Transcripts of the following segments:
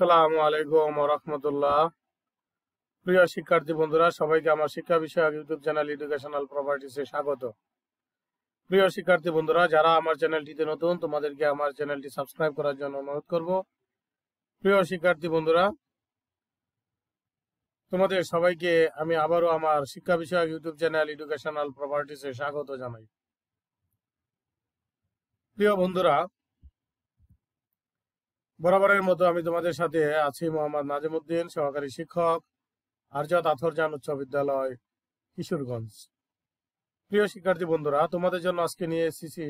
সালাম আলাইকুম রহমতুল্লাহ প্রিয় শিক্ষার্থী বন্ধুরা সবাইকে আমার শিক্ষা বিষয়ক ইউটিউব চ্যানেল এডুকেশনাল প্রপার্টিসে স্বাগত প্রিয় শিক্ষার্থী বন্ধুরা যারা আমার চ্যানেলটিতে নতুন তোমাদেরকে আমার চ্যানেলটি সাবস্ক্রাইব করার জন্য অনুরোধ করব প্রিয় শিক্ষার্থী বন্ধুরা তোমাদের সবাইকে আমি আবারও আমার শিক্ষা বিষয়ক ইউটিউব চ্যানেল এডুকেশনাল প্রপার্টিসে স্বাগত জানাই প্রিয় বন্ধুরা বরাবরের মতো আমি তোমাদের সাথে আছি মোহাম্মদ নাজিমুদ্দিন সহকারী শিক্ষক আরজাদ আথরজান উচ্চ বিদ্যালয় কিশোরগঞ্জ প্রিয় শিক্ষার্থী বন্ধুরা তোমাদের জন্য আজকে নিয়ে এসেছি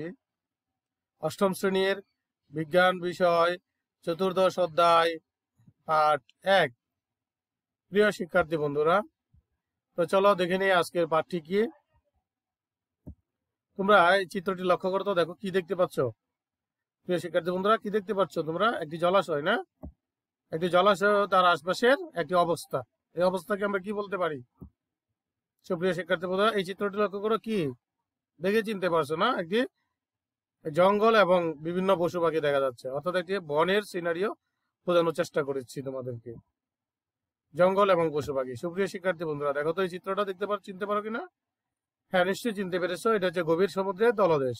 অষ্টম শ্রেণীর বিজ্ঞান বিষয় চতুর্দশ অধ্যায় পাঠ এক প্রিয় শিক্ষার্থী বন্ধুরা তো চলো দেখে নিই আজকের পাঠটি কি তোমরা এই চিত্রটি লক্ষ্য করতো দেখো কি দেখতে পাচ্ছ প্রিয় শিক্ষার্থী বন্ধুরা কি দেখতে পাচ্ছ তোমরা একটি জলাশয় না একটি জলাশয় তার আশপাশের একটি অবস্থা এই অবস্থাকে আমরা কি বলতে পারি সুপ্রিয় শিক্ষার্থী বন্ধুরা এই চিত্রটি লক্ষ্য করো কি দেখে চিনতে পারছো না একটি জঙ্গল এবং বিভিন্ন পশু পাখি দেখা যাচ্ছে অর্থাৎ একটি বনের সিনারিও বোঝানোর চেষ্টা করেছি তোমাদেরকে জঙ্গল এবং পশু পাখি সুপ্রিয় শিক্ষার্থী বন্ধুরা দেখো তো এই চিত্রটা দেখতে পারো চিনতে পারো কিনা হ্যাঁ নিশ্চয়ই চিনতে পেরেছো এটা হচ্ছে গভীর সমুদ্রের দলদেশ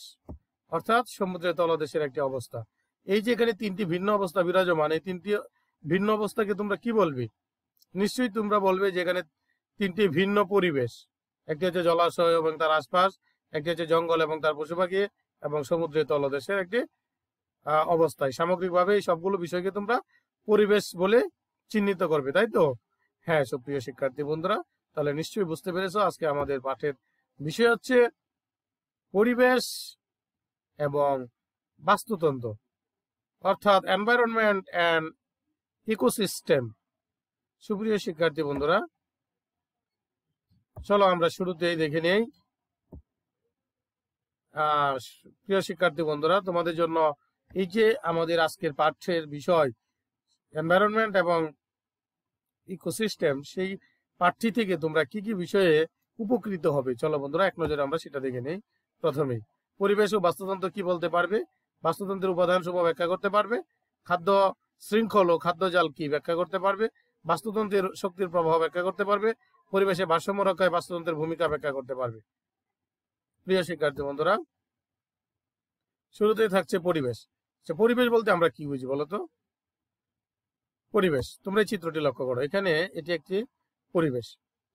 অর্থাৎ সমুদ্রের তলদেশের একটি অবস্থা এই যে এখানে তিনটি ভিন্ন অবস্থা বিরাজমান এই তিনটি ভিন্ন অবস্থাকে তোমরা কি বলবে নিশ্চয়ই তোমরা বলবে যে এখানে তিনটি ভিন্ন পরিবেশ একটি হচ্ছে জলাশয় এবং তার আশপাশ একটি হচ্ছে জঙ্গল এবং তার পশু পাখি এবং সমুদ্রের তলদেশের একটি অবস্থায় সামগ্রিকভাবে এই সবগুলো বিষয়কে তোমরা পরিবেশ বলে চিহ্নিত করবে তাই তো হ্যাঁ সুপ্রিয় শিক্ষার্থী বন্ধুরা তাহলে নিশ্চয়ই বুঝতে পেরেছ আজকে আমাদের পাঠের বিষয় হচ্ছে পরিবেশ এবং বাস্তুতন্ত্র অর্থাৎ এনভায়রনমেন্ট অ্যান্ড ইকোসিস্টেম সুপ্রিয় শিক্ষার্থী বন্ধুরা চলো আমরা শুরুতেই দেখে নিই প্রিয় শিক্ষার্থী বন্ধুরা তোমাদের জন্য এই যে আমাদের আজকের পাঠ্যের বিষয় এনভায়রনমেন্ট এবং ইকোসিস্টেম সেই পাঠটি থেকে তোমরা কি কি বিষয়ে উপকৃত হবে চলো বন্ধুরা এক নজরে আমরা সেটা দেখে নেই প্রথমেই পরিবেশ ও বাস্তুতন্ত্র কি বলতে পারবে বাস্তুতন্ত্রের উপাদান সমূহ ব্যাখ্যা করতে পারবে খাদ্য শৃঙ্খল ও খাদ্য জাল কি ব্যাখ্যা করতে পারবে বাস্তুতন্ত্রের শক্তির প্রভাব ব্যাখ্যা করতে পারবে পরিবেশে ভারসাম্য রক্ষায় বাস্তুতন্ত্রের ভূমিকা ব্যাখ্যা করতে পারবে প্রিয় শিক্ষার্থী বন্ধুরা শুরুতে থাকছে পরিবেশ সে পরিবেশ বলতে আমরা কি বুঝি বলতো পরিবেশ তোমরা এই চিত্রটি লক্ষ্য করো এখানে এটি একটি পরিবেশ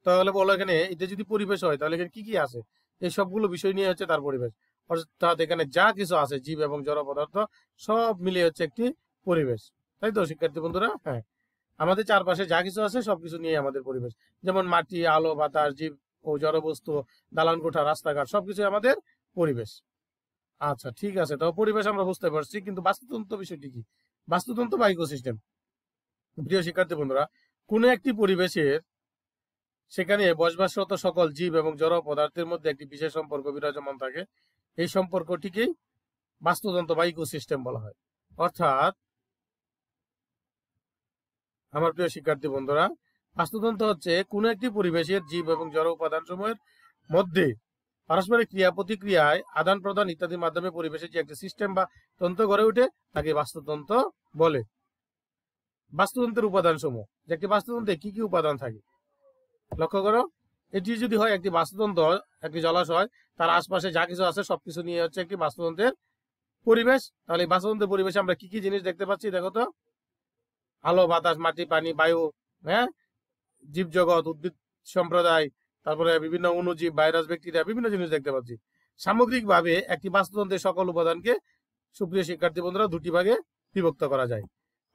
তাহলে বলো এখানে এটা যদি পরিবেশ হয় তাহলে এখানে কি কি আছে এই সবগুলো বিষয় নিয়ে হচ্ছে তার পরিবেশ অর্থাৎ এখানে যা কিছু আছে জীব এবং জড় পদার্থ সব মিলিয়ে হচ্ছে একটি পরিবেশ তাই তো শিক্ষার্থী বন্ধুরা হ্যাঁ আমাদের চারপাশে যা কিছু আছে সবকিছু নিয়ে আমাদের পরিবেশ যেমন মাটি আলো বাতাস জীব ও জড়বস্তু দালান কোঠা রাস্তাঘাট সবকিছু আমাদের পরিবেশ আচ্ছা ঠিক আছে তো পরিবেশ আমরা বুঝতে পারছি কিন্তু বাস্তুতন্ত্র বিষয়টি কি বাস্তুতন্ত্র বা ইকোসিস্টেম প্রিয় শিক্ষার্থী বন্ধুরা কোন একটি পরিবেশের সেখানে বসবাসরত সকল জীব এবং জড় পদার্থের মধ্যে একটি বিশেষ সম্পর্ক বিরাজমান থাকে এই সম্পর্কটিকেই বাস্তুতন্ত্র বা ইকোসিস্টেম বলা হয় অর্থাৎ আমার প্রিয় শিক্ষার্থী বন্ধুরা বাস্তুতন্ত্র হচ্ছে কোনো একটি পরিবেশের জীব এবং জড় উপাদান সমূহের মধ্যে পারস্পরিক ক্রিয়া প্রতিক্রিয়ায় আদান প্রদান ইত্যাদির মাধ্যমে পরিবেশের যে একটি সিস্টেম বা তন্ত্র গড়ে ওঠে তাকে বাস্তুতন্ত্র বলে বাস্তুতন্ত্রের উপাদান সমূহ যে একটি বাস্তুতন্ত্রে কি কি উপাদান থাকে লক্ষ্য করো এটি যদি হয় একটি বাস্তুতন্ত্র একটি জলাশয় তার আশপাশে যা কিছু আছে সবকিছু নিয়ে হচ্ছে একটি বাস্তুতন্ত্রের পরিবেশ তাহলে এই বাস্তুতন্ত্রের পরিবেশে আমরা কি কি জিনিস দেখতে পাচ্ছি দেখো তো আলো বাতাস মাটি পানি বায়ু হ্যাঁ জীবজগৎ উদ্ভিদ সম্প্রদায় তারপরে বিভিন্ন অনুজীব ভাইরাস ব্যাকটেরিয়া বিভিন্ন জিনিস দেখতে পাচ্ছি সামগ্রিকভাবে একটি বাস্তুতন্ত্রের সকল উপাদানকে সুপ্রিয় শিক্ষার্থী বন্ধুরা দুটি ভাগে বিভক্ত করা যায়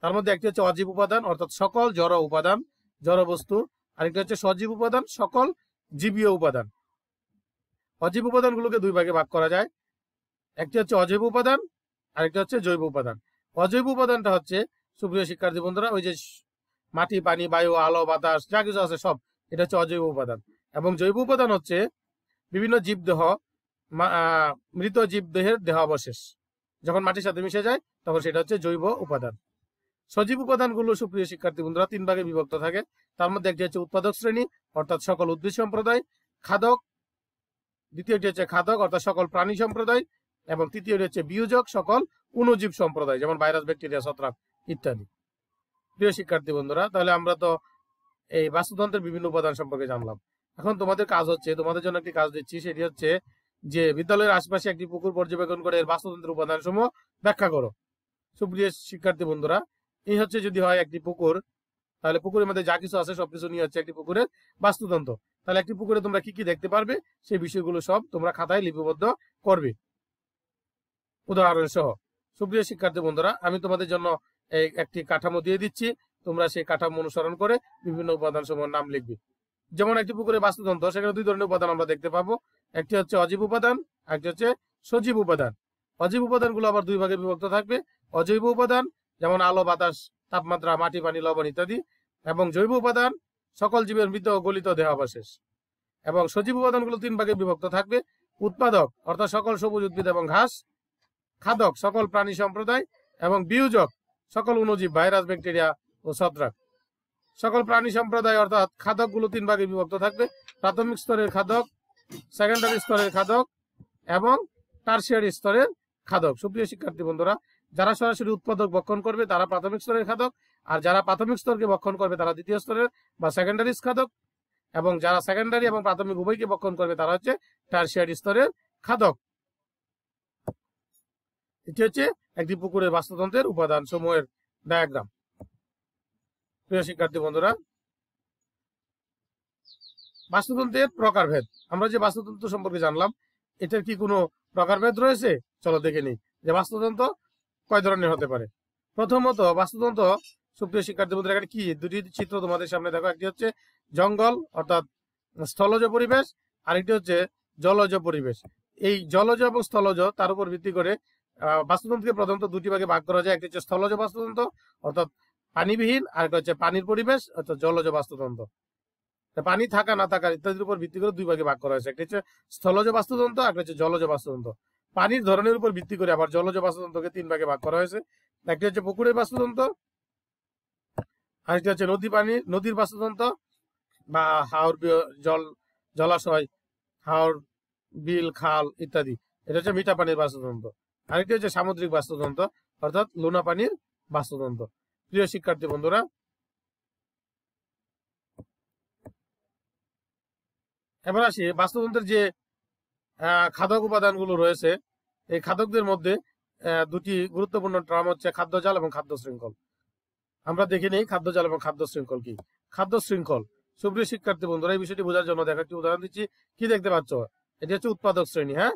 তার মধ্যে একটি হচ্ছে অজীব উপাদান অর্থাৎ সকল জড় উপাদান জড় বস্তু আরেকটি হচ্ছে সজীব উপাদান সকল জীবীয় উপাদান অজৈব উপাদানগুলোকে দুই ভাগে ভাগ করা যায় একটি হচ্ছে অজৈব উপাদান আর একটি হচ্ছে জৈব উপাদান অজৈব উপাদানটা হচ্ছে সুপ্রিয় শিক্ষার্থী বন্ধুরা ওই যে মাটি পানি বায়ু আলো বাতাস যা কিছু আছে সব এটা হচ্ছে অজৈব উপাদান এবং জৈব উপাদান হচ্ছে বিভিন্ন জীবদেহ মৃত জীবদেহের দেহাবশেষ যখন মাটির সাথে মিশে যায় তখন সেটা হচ্ছে জৈব উপাদান সজীব উপাদানগুলো সুপ্রিয় শিক্ষার্থী বন্ধুরা তিন ভাগে বিভক্ত থাকে তার মধ্যে একটি হচ্ছে উৎপাদক শ্রেণী অর্থাৎ সকল উদ্ভিদ সম্প্রদায় খাদক দ্বিতীয়টি হচ্ছে খাদক অর্থাৎ সকল প্রাণী সম্প্রদায় এবং তৃতীয়টি হচ্ছে বিয়োজক সকল অনুজীব সম্প্রদায় যেমন ভাইরাস ব্যাকটেরিয়া ছত্রাক ইত্যাদি প্রিয় শিক্ষার্থী বন্ধুরা তাহলে আমরা তো এই বাস্তুতন্ত্রের বিভিন্ন উপাদান সম্পর্কে জানলাম এখন তোমাদের কাজ হচ্ছে তোমাদের জন্য একটি কাজ দিচ্ছি সেটি হচ্ছে যে বিদ্যালয়ের আশপাশে একটি পুকুর পর্যবেক্ষণ করে এর বাস্তুতন্ত্রের উপাদান সমূহ ব্যাখ্যা করো সুপ্রিয় শিক্ষার্থী বন্ধুরা এই হচ্ছে যদি হয় একটি পুকুর তাহলে পুকুরের মধ্যে যা কিছু আছে সবকিছু নিয়ে হচ্ছে একটি পুকুরের বাস্তুতন্ত্র তাহলে একটি পুকুরে তোমরা কি কি দেখতে পারবে সেই বিষয়গুলো সব তোমরা খাতায় লিপিবদ্ধ করবে উদাহরণ সহ সুপ্রিয় শিক্ষার্থী বন্ধুরা আমি তোমাদের জন্য একটি কাঠামো দিয়ে দিচ্ছি তোমরা সেই কাঠামো অনুসরণ করে বিভিন্ন উপাদান সমূহের নাম লিখবে যেমন একটি পুকুরে বাস্তুতন্ত্র সেখানে দুই ধরনের উপাদান আমরা দেখতে পাবো একটি হচ্ছে অজীব উপাদান একটি হচ্ছে সজীব উপাদান অজীব উপাদানগুলো আবার দুই ভাগে বিভক্ত থাকবে অজৈব উপাদান যেমন আলো বাতাস তাপমাত্রা মাটি পানি লবণ ইত্যাদি এবং জৈব উপাদান সকল জীবের মৃত গলিত দেহাবশেষ এবং সজীব উপাদানগুলো তিন ভাগে বিভক্ত থাকবে উৎপাদক অর্থাৎ সকল সবুজ উদ্ভিদ এবং ঘাস খাদক সকল প্রাণী সম্প্রদায় এবং বিয়োজক সকল অনুজীব ভাইরাস ব্যাকটেরিয়া ও ছত্রাক সকল প্রাণী সম্প্রদায় অর্থাৎ খাদকগুলো তিন ভাগে বিভক্ত থাকবে প্রাথমিক স্তরের খাদক সেকেন্ডারি স্তরের খাদক এবং টার্সিয়ারি স্তরের খাদক সুপ্রিয় শিক্ষার্থী বন্ধুরা যারা সরাসরি উৎপাদক ভক্ষণ করবে তারা প্রাথমিক স্তরের খাদক আর যারা প্রাথমিক স্তরকে ভক্ষণ করবে তারা দ্বিতীয় স্তরের বা সেকেন্ডারি খাদক এবং যারা সেকেন্ডারি এবং প্রাথমিক উভয়কে ভক্ষণ করবে তারা হচ্ছে টার্সিয়ারি স্তরের খাদক এটি হচ্ছে একটি পুকুরের বাস্তুতন্ত্রের উপাদান সমূহের ডায়াগ্রাম প্রিয় শিক্ষার্থী বন্ধুরা বাস্তুতন্ত্রের প্রকারভেদ আমরা যে বাস্তুতন্ত্র সম্পর্কে জানলাম এটার কি কোনো প্রকারভেদ রয়েছে চলো দেখে নিই যে বাস্তুতন্ত্র কয় ধরনের হতে পারে প্রথমত বাস্তুতন্ত্র সুপ্রিয় শিক্ষার্থী বন্ধুরা এখানে কি দুটি চিত্র তোমাদের সামনে দেখো একটি হচ্ছে জঙ্গল অর্থাৎ স্থলজ পরিবেশ আরেকটি হচ্ছে জলজ পরিবেশ এই জলজ এবং স্থলজ তার উপর ভিত্তি করে বাস্তুতন্ত্রকে প্রথমত দুটি ভাগে ভাগ করা যায় একটি হচ্ছে স্থলজ বাস্তুতন্ত্র অর্থাৎ পানিবিহীন আর একটা হচ্ছে পানির পরিবেশ অর্থাৎ জলজ বাস্তুতন্ত্র পানি থাকা না থাকা ইত্যাদির উপর ভিত্তি করে দুই ভাগে ভাগ করা হয়েছে একটা হচ্ছে স্থলজ বাস্তুতন্ত্র আর একটা হচ্ছে জলজ বাস্তুতন্ত্র পানির ধরনের উপর ভিত্তি করে আবার জলজ বাস্তুতন্ত্রকে তিন ভাগে ভাগ করা হয়েছে একটি হচ্ছে পুকুরের বাস্তুতন্ত্র আরেকটি হচ্ছে নদী পানি নদীর বাস্তুতন্ত্র বা হাওর জল জলাশয় হাওর বিল খাল ইত্যাদি এটা হচ্ছে মিঠা পানির বাস্তুতন্ত্র আরেকটি হচ্ছে সামুদ্রিক বাস্তুতন্ত্র অর্থাৎ লোনা পানির বাস্তুতন্ত্র প্রিয় শিক্ষার্থী বন্ধুরা এবার আসি বাস্তুতন্ত্রের যে খাদক উপাদানগুলো রয়েছে এই খাদকদের মধ্যে দুটি গুরুত্বপূর্ণ ট্রাম হচ্ছে খাদ্য জাল এবং খাদ্য শৃঙ্খল আমরা দেখে নেই খাদ্য জাল এবং খাদ্য শৃঙ্খল কি খাদ্য শৃঙ্খল সুপ্রিয় শিক্ষার্থী বন্ধুরা এই বিষয়টি বোঝার জন্য দেখা একটি উদাহরণ দিচ্ছি কি দেখতে পাচ্ছ এটি হচ্ছে উৎপাদক শ্রেণী হ্যাঁ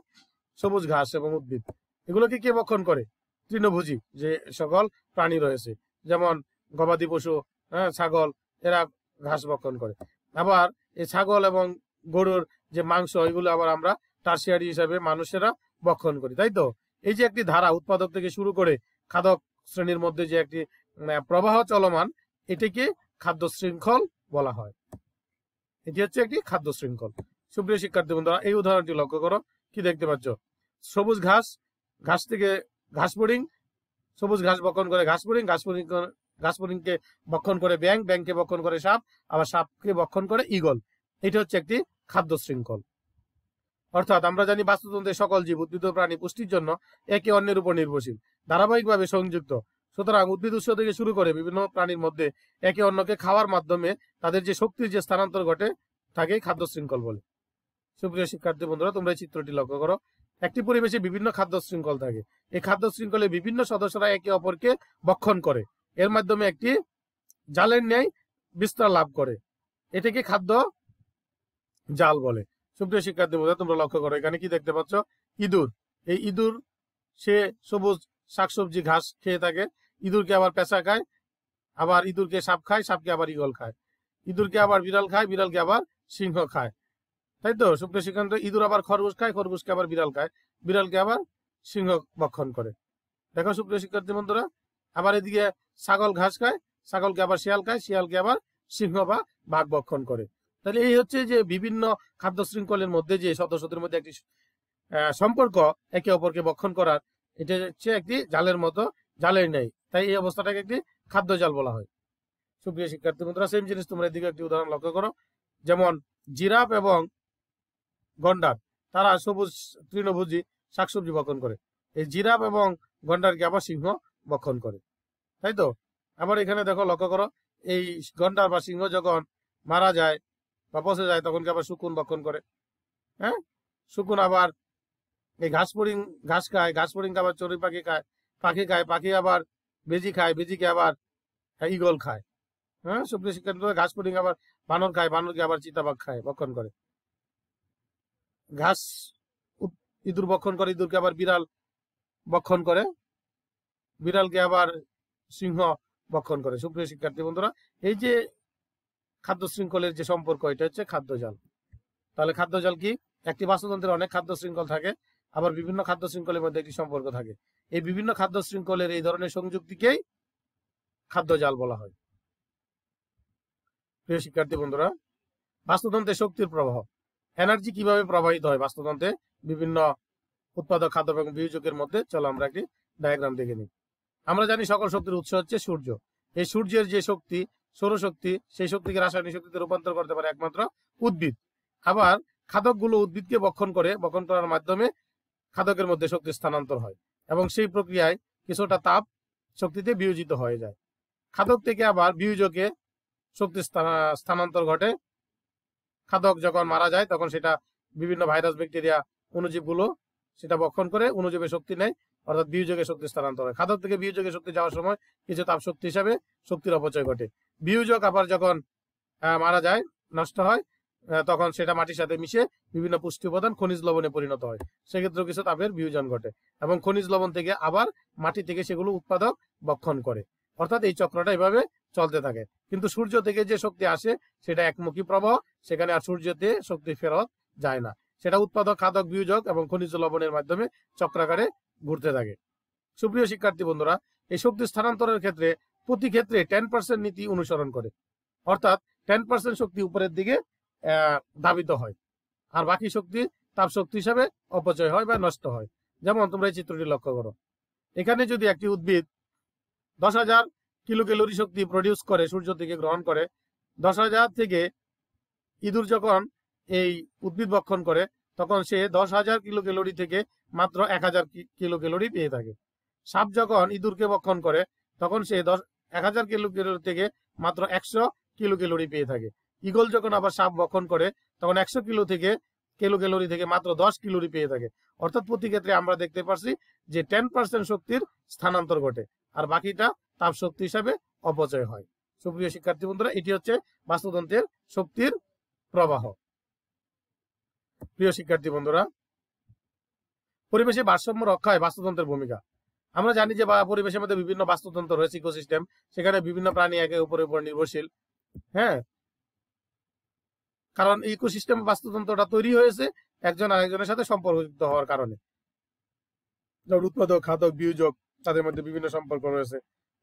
সবুজ ঘাস এবং উদ্ভিদ এগুলোকে কে বক্ষণ করে তৃণভোজী যে সকল প্রাণী রয়েছে যেমন গবাদি পশু হ্যাঁ ছাগল এরা ঘাস ভক্ষণ করে আবার এই ছাগল এবং গরুর যে মাংস এগুলো আবার আমরা টার্সিয়ারি হিসাবে মানুষেরা বক্ষণ করি তাই তো এই যে একটি ধারা উৎপাদক থেকে শুরু করে খাদক শ্রেণীর মধ্যে যে একটি প্রবাহ চলমান এটিকে খাদ্য শৃঙ্খল বলা হয় এটি হচ্ছে একটি খাদ্য শৃঙ্খল সুপ্রিয় শিক্ষার্থী বন্ধুরা এই উদাহরণটি লক্ষ্য করো কি দেখতে পাচ্ছ সবুজ ঘাস ঘাস থেকে ঘাস বোর্ডিং সবুজ ঘাস বক্ষণ করে ঘাস বোর্ডিং ঘাস বোর্ডিং ঘাস বোর্ডিংকে বক্ষণ করে ব্যাংক ব্যাংকে বক্ষণ করে সাপ আবার সাপকে বক্ষণ করে ইগল এটা হচ্ছে একটি খাদ্য শৃঙ্খল অর্থাৎ আমরা জানি বাস্তুতন্ত্রের সকল জীব উদ্ভিদ প্রাণী পুষ্টির জন্য একে অন্যের উপর নির্ভরশীল ধারাবাহিকভাবে সংযুক্ত সুতরাং উদ্ভিদ উৎস থেকে শুরু করে বিভিন্ন প্রাণীর মধ্যে একে অন্যকে খাওয়ার মাধ্যমে তাদের যে শক্তির যে স্থানান্তর ঘটে তাকে খাদ্য শৃঙ্খল বলে সুপ্রিয় শিক্ষার্থী বন্ধুরা তোমরা এই চিত্রটি লক্ষ্য করো একটি পরিবেশে বিভিন্ন খাদ্য শৃঙ্খল থাকে এই খাদ্য শৃঙ্খলে বিভিন্ন সদস্যরা একে অপরকে বক্ষণ করে এর মাধ্যমে একটি জালের ন্যায় বিস্তার লাভ করে এটাকে খাদ্য জাল বলে সুপ্রিয় শিক্ষার্থী বোধ তোমরা লক্ষ্য করো এখানে কি দেখতে পাচ্ছ ইঁদুর এই ইঁদুর সে সবুজ শাকসবজি ঘাস খেয়ে থাকে ইঁদুরকে আবার পেঁচা খায় আবার ইঁদুরকে সাপ খায় সাপকে আবার ইগল খায় ইঁদুরকে আবার বিড়াল খায় বিড়ালকে আবার সিংহ খায় তাই তো সুপ্রিয় শিক্ষান্ত ইঁদুর আবার খরগোশ খায় খরগোশকে আবার বিড়াল খায় বিড়ালকে আবার সিংহ বক্ষণ করে দেখো সুপ্রিয় শিক্ষার্থী বন্ধুরা আবার এদিকে ছাগল ঘাস খায় ছাগলকে আবার শিয়াল খায় শিয়ালকে আবার সিংহ বা বাঘ বক্ষণ করে তাহলে এই হচ্ছে যে বিভিন্ন খাদ্য শৃঙ্খলের মধ্যে যে সদস্যদের মধ্যে একটি সম্পর্ক একে অপরকে ভক্ষণ করার এটা হচ্ছে একটি জালের মতো জালের নেই তাই এই অবস্থাটাকে একটি খাদ্য জাল বলা হয় সুপ্রিয় শিক্ষার্থী বন্ধুরা সেম জিনিস তোমরা এদিকে একটি উদাহরণ লক্ষ্য করো যেমন জিরাফ এবং গন্ডার তারা সবুজ তৃণভোজী শাকসবজি ভক্ষণ করে এই জিরাফ এবং গন্ডারকে আবার সিংহ ভক্ষণ করে তাই তো আবার এখানে দেখো লক্ষ্য করো এই গন্ডার বা সিংহ যখন মারা যায় বা পচে যায় তখন আবার শুকুন বক্ষণ করে হ্যাঁ শুকুন আবার এই ঘাস ফড়িং ঘাস খায় ঘাস ফড়িং আবার চড়ুই পাখি খায় পাখি খায় পাখি আবার বেজি খায় বেজিকে আবার ইগল খায় হ্যাঁ সুপ্রি শিক্ষা ঘাস ফড়িং আবার বানর খায় বানরকে আবার চিতাবাগ খায় বক্ষণ করে ঘাস ইঁদুর বক্ষণ করে ইঁদুরকে আবার বিড়াল বক্ষণ করে বিড়ালকে আবার সিংহ বক্ষণ করে সুপ্রিয় শিক্ষার্থী বন্ধুরা এই যে খাদ্য শৃঙ্খলের যে সম্পর্ক এটা হচ্ছে খাদ্য জল তাহলে খাদ্য জল কি একটি বাস্তুতন্ত্রের অনেক খাদ্য শৃঙ্খল থাকে আবার বিভিন্ন খাদ্য শৃঙ্খলের মধ্যে একটি সম্পর্ক থাকে এই বিভিন্ন খাদ্য শৃঙ্খলের এই ধরনের সংযুক্তিকেই খাদ্য জাল বলা হয় প্রিয় শিক্ষার্থী বন্ধুরা বাস্তুতন্ত্রে শক্তির প্রবাহ এনার্জি কিভাবে প্রবাহিত হয় বাস্তুতন্ত্রে বিভিন্ন উৎপাদক খাদ্য এবং বিয়োজকের মধ্যে চলো আমরা একটি ডায়াগ্রাম দেখে নিই আমরা জানি সকল শক্তির উৎস হচ্ছে সূর্য এই সূর্যের যে শক্তি সৌরশক্তি সেই শক্তিকে রাসায়নিক শক্তিতে রূপান্তর করতে পারে একমাত্র উদ্ভিদ আবার খাদকগুলো উদ্ভিদকে বক্ষণ করে বক্ষণ করার মাধ্যমে খাদকের মধ্যে শক্তি স্থানান্তর হয় এবং সেই প্রক্রিয়ায় কিছুটা তাপ শক্তিতে বিয়োজিত হয়ে যায় খাদক থেকে আবার বিয়োজকে শক্তি স্থানান্তর ঘটে খাদক যখন মারা যায় তখন সেটা বিভিন্ন ভাইরাস ব্যাকটেরিয়া অনুজীবগুলো সেটা বক্ষণ করে অনুজীবের শক্তি নেয় অর্থাৎ বিয়োজকে শক্তি স্থানান্তর হয় খাদক থেকে বিয়োজকে শক্তি যাওয়ার সময় কিছু তাপ শক্তি হিসাবে শক্তির অপচয় ঘটে বিয়োজক আবার যখন মারা যায় নষ্ট হয় তখন সেটা মাটির সাথে মিশে বিভিন্ন পুষ্টি উপাদান খনিজ লবণে পরিণত হয় সেক্ষেত্রে কিছু তাপের বিয়োজন ঘটে এবং খনিজ লবণ থেকে আবার মাটি থেকে সেগুলো উৎপাদক বক্ষণ করে অর্থাৎ এই চক্রটা এভাবে চলতে থাকে কিন্তু সূর্য থেকে যে শক্তি আসে সেটা একমুখী প্রবাহ সেখানে আর সূর্যতে শক্তি ফেরত যায় না সেটা উৎপাদক খাদক বিয়োজক এবং খনিজ লবণের মাধ্যমে চক্রাকারে ঘুরতে থাকে সুপ্রিয় শিক্ষার্থী বন্ধুরা এই শক্তি স্থানান্তরের ক্ষেত্রে প্রতি ক্ষেত্রে টেন পার্সেন্ট নীতি অনুসরণ করে অর্থাৎ টেন পার্সেন্ট শক্তি উপরের দিকে ধাবিত হয় আর বাকি শক্তি তাপ শক্তি হিসাবে অপচয় হয় বা নষ্ট হয় যেমন তোমরা এই চিত্রটি লক্ষ্য করো এখানে যদি একটি উদ্ভিদ দশ হাজার কিলো ক্যালোরি শক্তি প্রডিউস করে সূর্য থেকে গ্রহণ করে দশ হাজার থেকে ইঁদুর যখন এই উদ্ভিদ ভক্ষণ করে তখন সে দশ হাজার কিলো ক্যালোরি থেকে মাত্র এক হাজার কিলো ক্যালোরি পেয়ে থাকে সাপ যখন ইঁদুরকে ভক্ষণ করে তখন সে দশ এক হাজার কিলো ক্যালোরি থেকে মাত্র একশো কিলো ক্যালোরি পেয়ে থাকে ইগল যখন আবার সাপ ভক্ষণ করে তখন একশো কিলো থেকে কিলো ক্যালোরি থেকে মাত্র দশ কিলোরি পেয়ে থাকে অর্থাৎ প্রতি ক্ষেত্রে আমরা দেখতে পাচ্ছি যে টেন পার্সেন্ট শক্তির স্থানান্তর ঘটে আর বাকিটা তাপ শক্তি হিসাবে অপচয় হয় সুপ্রিয় শিক্ষার্থী বন্ধুরা এটি হচ্ছে বাস্তুতন্ত্রের শক্তির প্রবাহ প্রিয় শিক্ষার্থী বন্ধুরা পরিবেশের ভারসাম্য রক্ষায় বাস্তুতন্ত্রের ভূমিকা আমরা জানি যে পরিবেশের মধ্যে বিভিন্ন বাস্তুতন্ত্র রয়েছে ইকোসিস্টেম সেখানে বিভিন্ন প্রাণী একে উপরে উপর নির্ভরশীল হ্যাঁ কারণ ইকোসিস্টেম বাস্তুতন্ত্রটা তৈরি হয়েছে একজন আরেকজনের সাথে সম্পর্কিত হওয়ার কারণে যেমন উৎপাদক খাদক বিয়োজক তাদের মধ্যে বিভিন্ন সম্পর্ক রয়েছে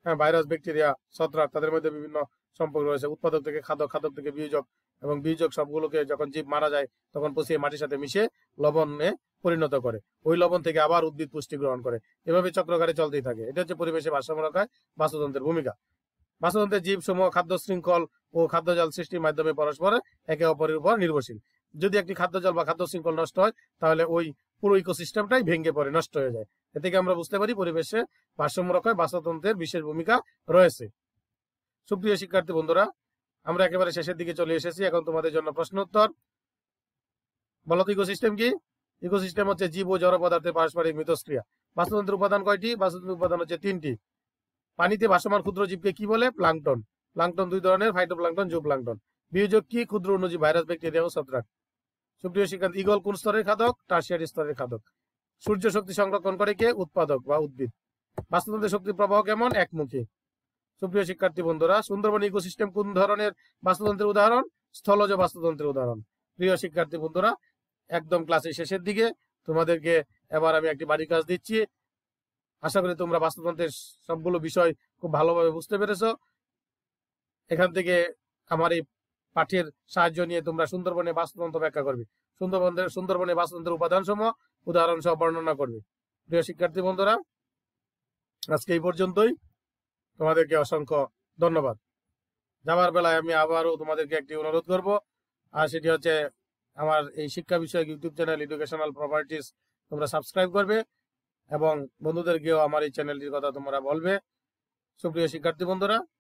হ্যাঁ ভাইরাস ব্যাকটেরিয়া ছত্রাক তাদের মধ্যে বিভিন্ন সম্পর্ক রয়েছে উৎপাদক থেকে খাদক খাদক থেকে বিয়োজক এবং বীজক সবগুলোকে যখন জীব মারা যায় তখন পচিয়ে মাটির সাথে মিশে লবণে পরিণত করে ওই লবণ থেকে আবার উদ্ভিদ পুষ্টি গ্রহণ করে এভাবে চক্রকারে চলতেই থাকে এটা হচ্ছে পরিবেশে ভারসাম্য রক্ষায় বাস্তুতন্ত্রের ভূমিকা বাস্তুতন্ত্রের জীব সমূহ খাদ্য শৃঙ্খল ও খাদ্যজাল সৃষ্টির মাধ্যমে পরস্পর একে অপরের উপর নির্ভরশীল যদি একটি জল বা খাদ্য শৃঙ্খল নষ্ট হয় তাহলে ওই পুরো ইকোসিস্টেমটাই ভেঙে পড়ে নষ্ট হয়ে যায় এ থেকে আমরা বুঝতে পারি পরিবেশে ভারসাম্য রক্ষায় বাস্তুতন্ত্রের বিশেষ ভূমিকা রয়েছে সুপ্রিয় শিক্ষার্থী বন্ধুরা আমরা একেবারে শেষের দিকে চলে এসেছি এখন তোমাদের জন্য প্রশ্ন উত্তর বলতো ইকোসিস্টেম কি ইকোসিস্টেম হচ্ছে জীব ও জড় পদার্থের পারস্পরিক মিতস্ক্রিয়া বাস্তুতন্ত্র উপাদান কয়টি বাস্তুতন্ত্র উপাদান হচ্ছে তিনটি পানিতে ভাসমান ক্ষুদ্র জীবকে কি বলে প্লাংটন প্লাংটন দুই ধরনের ফাইটোপ্লাংটন প্লাংটন বিয়োজক কি ক্ষুদ্র অনুজী ভাইরাস ব্যাকটেরিয়া ও ছত্রাক সুপ্রিয় শিক্ষান্ত ইগল কোন স্তরের খাদক টার্সিয়ারি স্তরের খাদক সূর্য শক্তি সংরক্ষণ করে কে উৎপাদক বা উদ্ভিদ বাস্তুতন্ত্রের শক্তি প্রবাহ কেমন একমুখী সুপ্রিয় শিক্ষার্থী বন্ধুরা সুন্দরবন ইকোসিস্টেম কোন ধরনের বাস্তুতন্ত্রের উদাহরণ স্থলজ বাস্তুতন্ত্রের উদাহরণ প্রিয় শিক্ষার্থী বন্ধুরা একদম ক্লাসের শেষের দিকে তোমাদেরকে এবার আমি একটি বাড়ির কাজ দিচ্ছি আশা করি তোমরা বাস্তুতন্ত্রের সবগুলো বিষয় খুব ভালোভাবে বুঝতে পেরেছ এখান থেকে আমার এই পাঠের সাহায্য নিয়ে তোমরা সুন্দরবনে বাস্তুতন্ত্র ব্যাখ্যা করবে সুন্দরবনের সুন্দরবনে বাস্তুতন্ত্রের উপাদান সমূহ উদাহরণ সহ বর্ণনা করবে প্রিয় শিক্ষার্থী বন্ধুরা আজকে এই পর্যন্তই তোমাদেরকে অসংখ্য ধন্যবাদ যাবার বেলায় আমি আবারও তোমাদেরকে একটি অনুরোধ করব আর সেটি হচ্ছে আমার এই শিক্ষা বিষয়ক ইউটিউব চ্যানেল এডুকেশনাল প্রপার্টিস তোমরা সাবস্ক্রাইব করবে এবং বন্ধুদেরকেও আমার এই চ্যানেলটির কথা তোমরা বলবে সুপ্রিয় শিক্ষার্থী বন্ধুরা